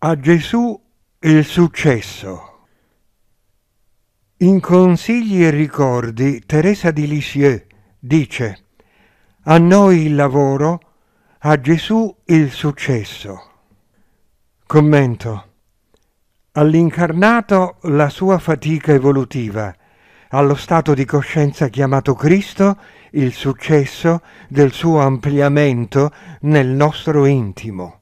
A Gesù il successo. In Consigli e ricordi Teresa di Lisieux dice A noi il lavoro, a Gesù il successo. Commento. All'incarnato la sua fatica evolutiva, allo stato di coscienza chiamato Cristo il successo del suo ampliamento nel nostro intimo.